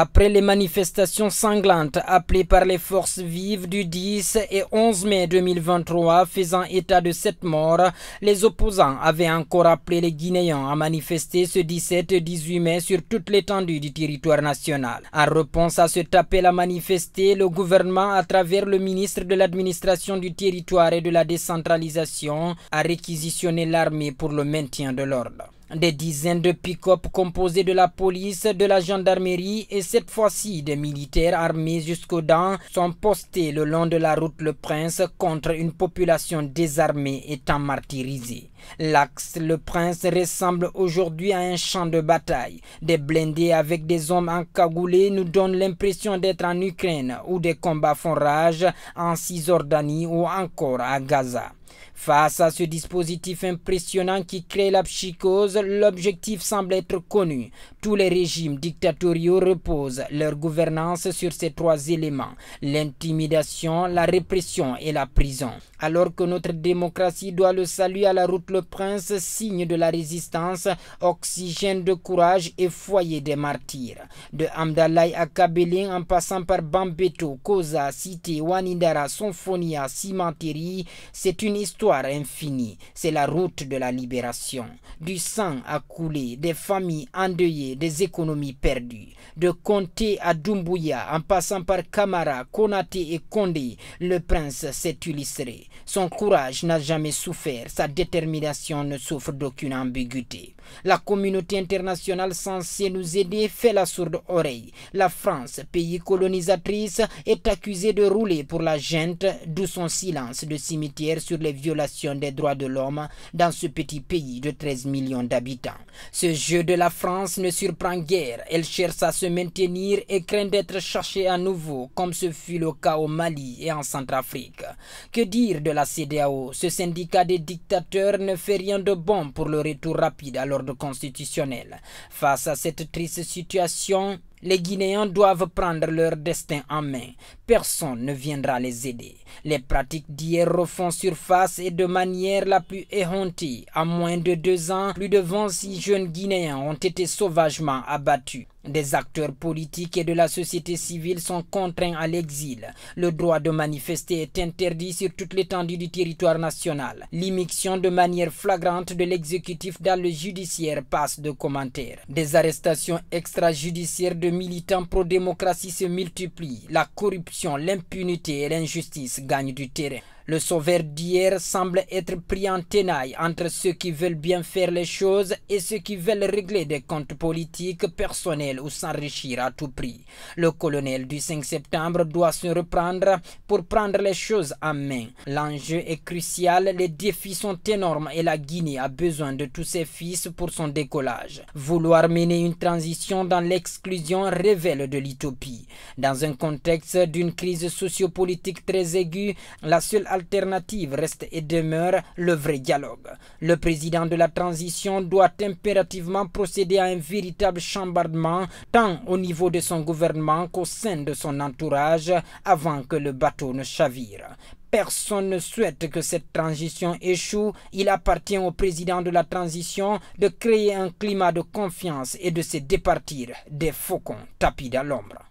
Après les manifestations sanglantes appelées par les forces vives du 10 et 11 mai 2023 faisant état de sept morts, les opposants avaient encore appelé les Guinéens à manifester ce 17 et 18 mai sur toute l'étendue du territoire national. En réponse à cet appel à manifester, le gouvernement, à travers le ministre de l'administration du territoire et de la décentralisation, a réquisitionné l'armée pour le maintien de l'ordre. Des dizaines de pick-up composés de la police, de la gendarmerie et cette fois-ci des militaires armés jusqu'aux dents sont postés le long de la route Le Prince contre une population désarmée étant martyrisée. L'axe, le prince, ressemble aujourd'hui à un champ de bataille. Des blindés avec des hommes encagoulés nous donnent l'impression d'être en Ukraine, où des combats font rage, en Cisjordanie ou encore à Gaza. Face à ce dispositif impressionnant qui crée la psychose, l'objectif semble être connu. Tous les régimes dictatoriaux reposent leur gouvernance sur ces trois éléments, l'intimidation, la répression et la prison. Alors que notre démocratie doit le saluer à la route le Prince, signe de la résistance, oxygène de courage et foyer des martyrs. De Amdalai à Kabélin en passant par Bambeto, Koza, Cité, Wanindara, Sonfonia, Cimenterie, c'est une histoire infinie. C'est la route de la libération. Du sang a coulé, des familles endeuillées, des économies perdues. De Comté à Dumbuya en passant par Kamara, Konate et Condé, le prince s'est illustré. Son courage n'a jamais souffert, sa détermination ne souffre d'aucune ambiguïté. La communauté internationale censée nous aider fait la sourde oreille. La France, pays colonisatrice, est accusée de rouler pour la gente, d'où son silence de cimetière sur les violations des droits de l'homme dans ce petit pays de 13 millions d'habitants. Ce jeu de la France ne surprend guère. Elle cherche à se maintenir et craint d'être cherchée à nouveau, comme ce fut le cas au Mali et en Centrafrique. Que dire de la CDAO Ce syndicat des dictateurs ne fait rien de bon pour le retour rapide à l'ordre constitutionnel. Face à cette triste situation, les Guinéens doivent prendre leur destin en main personne ne viendra les aider. Les pratiques d'hier refont surface et de manière la plus éhontée. En moins de deux ans, plus de 26 jeunes Guinéens ont été sauvagement abattus. Des acteurs politiques et de la société civile sont contraints à l'exil. Le droit de manifester est interdit sur toute l'étendue du territoire national. L'immixion de manière flagrante de l'exécutif dans le judiciaire passe de commentaires. Des arrestations extrajudiciaires de militants pro-démocratie se multiplient. La corruption l'impunité et l'injustice gagnent du terrain. Le sauveur d'hier semble être pris en tenaille entre ceux qui veulent bien faire les choses et ceux qui veulent régler des comptes politiques, personnels ou s'enrichir à tout prix. Le colonel du 5 septembre doit se reprendre pour prendre les choses en main. L'enjeu est crucial, les défis sont énormes et la Guinée a besoin de tous ses fils pour son décollage. Vouloir mener une transition dans l'exclusion révèle de l'utopie. Dans un contexte d'une crise sociopolitique très aiguë, la seule alternative reste et demeure le vrai dialogue. Le président de la transition doit impérativement procéder à un véritable chambardement tant au niveau de son gouvernement qu'au sein de son entourage avant que le bateau ne chavire. Personne ne souhaite que cette transition échoue. Il appartient au président de la transition de créer un climat de confiance et de se départir des faucons tapis dans l'ombre.